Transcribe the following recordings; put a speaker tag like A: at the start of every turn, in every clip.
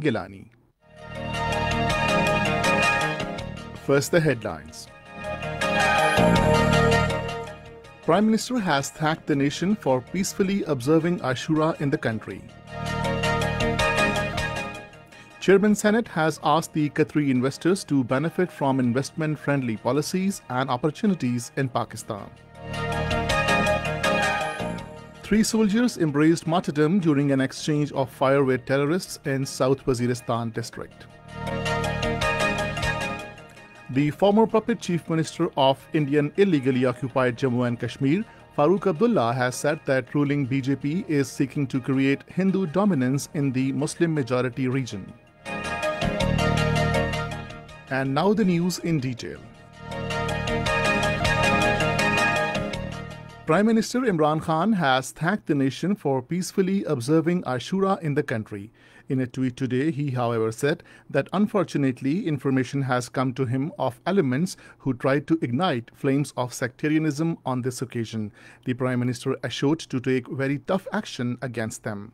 A: Gilani. First, the headlines. Prime Minister has thanked the nation for peacefully observing Ashura in the country. Chairman Senate has asked the Qatari investors to benefit from investment friendly policies and opportunities in Pakistan. Three soldiers embraced martyrdom during an exchange of fire with terrorists in South Waziristan district. The former puppet chief minister of Indian illegally occupied Jammu and Kashmir, Farooq Abdullah, has said that ruling BJP is seeking to create Hindu dominance in the Muslim majority region. And now the news in detail. Prime Minister Imran Khan has thanked the nation for peacefully observing Ashura in the country. In a tweet today, he, however, said that unfortunately, information has come to him of elements who tried to ignite flames of sectarianism on this occasion. The Prime Minister assured to take very tough action against them.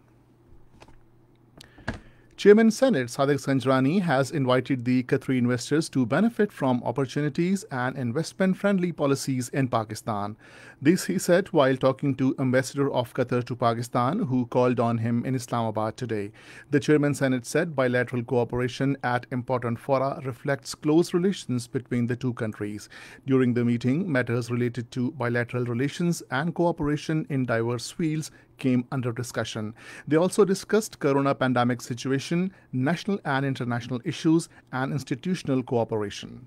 A: Chairman Senate Sadek Sanjrani has invited the Qatari investors to benefit from opportunities and investment friendly policies in Pakistan. This he said while talking to Ambassador of Qatar to Pakistan, who called on him in Islamabad today. The Chairman Senate said bilateral cooperation at important fora reflects close relations between the two countries. During the meeting, matters related to bilateral relations and cooperation in diverse fields came under discussion. They also discussed corona pandemic situation, national and international issues, and institutional cooperation.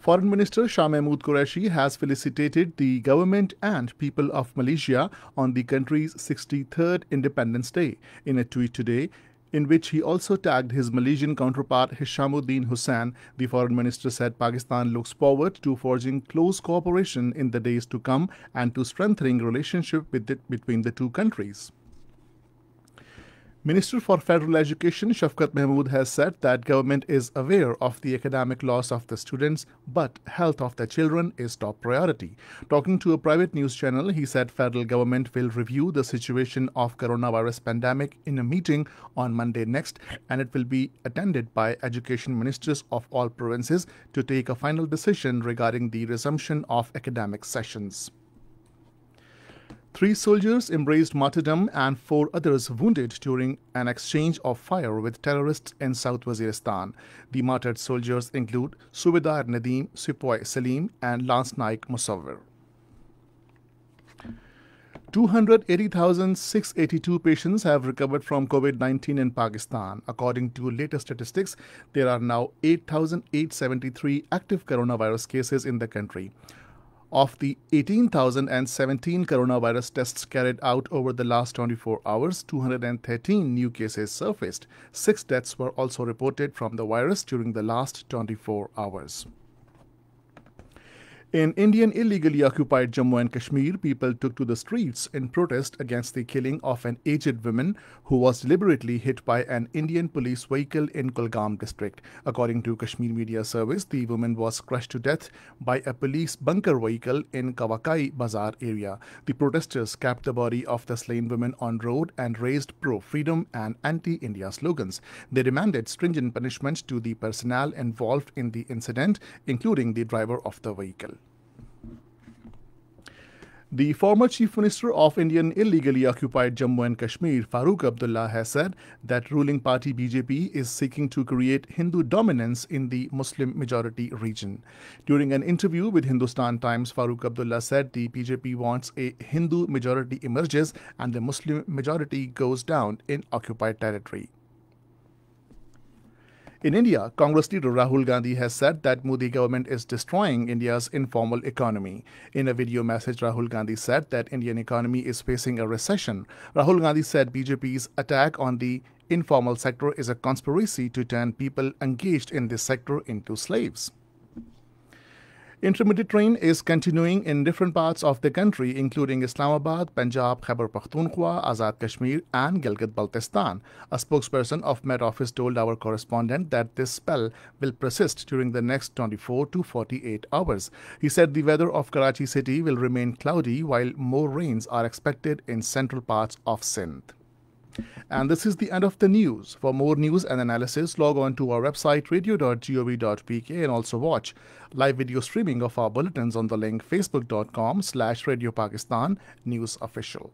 A: Foreign Minister Shah Mahmood Qureshi has felicitated the government and people of Malaysia on the country's 63rd Independence Day. In a tweet today, in which he also tagged his Malaysian counterpart Hishamuddin Hussain. The foreign minister said Pakistan looks forward to forging close cooperation in the days to come and to strengthening relationship the, between the two countries. Minister for Federal Education Shafkat Mahmood has said that government is aware of the academic loss of the students, but health of the children is top priority. Talking to a private news channel, he said federal government will review the situation of coronavirus pandemic in a meeting on Monday next, and it will be attended by education ministers of all provinces to take a final decision regarding the resumption of academic sessions. Three soldiers embraced martyrdom and four others wounded during an exchange of fire with terrorists in South Waziristan. The martyred soldiers include Subedar Nadim Sipoy Salim and Lance Naik Musawir. 280,682 patients have recovered from COVID 19 in Pakistan. According to latest statistics, there are now 8,873 active coronavirus cases in the country. Of the 18,017 coronavirus tests carried out over the last 24 hours, 213 new cases surfaced. Six deaths were also reported from the virus during the last 24 hours. In Indian illegally occupied Jammu and Kashmir, people took to the streets in protest against the killing of an aged woman who was deliberately hit by an Indian police vehicle in Kulgam district. According to Kashmir Media Service, the woman was crushed to death by a police bunker vehicle in Kavakai Bazaar area. The protesters kept the body of the slain woman on road and raised pro-freedom and anti-India slogans. They demanded stringent punishment to the personnel involved in the incident, including the driver of the vehicle. The former Chief Minister of Indian illegally occupied Jammu and Kashmir, Farooq Abdullah, has said that ruling party BJP is seeking to create Hindu dominance in the Muslim majority region. During an interview with Hindustan Times, Farooq Abdullah said the BJP wants a Hindu majority emerges and the Muslim majority goes down in occupied territory. In India, Congress leader Rahul Gandhi has said that Modi government is destroying India's informal economy. In a video message, Rahul Gandhi said that Indian economy is facing a recession. Rahul Gandhi said BJP's attack on the informal sector is a conspiracy to turn people engaged in this sector into slaves. Intermediate rain is continuing in different parts of the country, including Islamabad, Punjab, Khyber Pakhtunkhwa, Azad Kashmir, and Gilgit-Baltistan. A spokesperson of Met Office told our correspondent that this spell will persist during the next 24 to 48 hours. He said the weather of Karachi city will remain cloudy while more rains are expected in central parts of Sindh. And this is the end of the news. For more news and analysis, log on to our website radio.gov.pk and also watch live video streaming of our bulletins on the link facebook.com slash Radio Pakistan News Official.